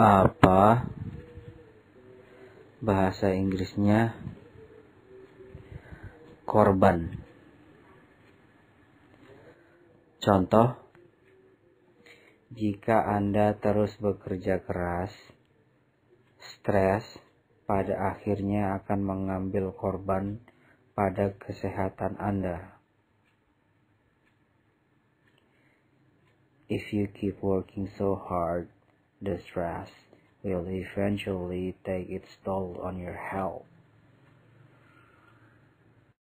apa bahasa Inggrisnya korban. Contoh, jika Anda terus bekerja keras, stres pada akhirnya akan mengambil korban pada kesehatan Anda. If you keep working so hard, The stress will eventually take its toll on your health.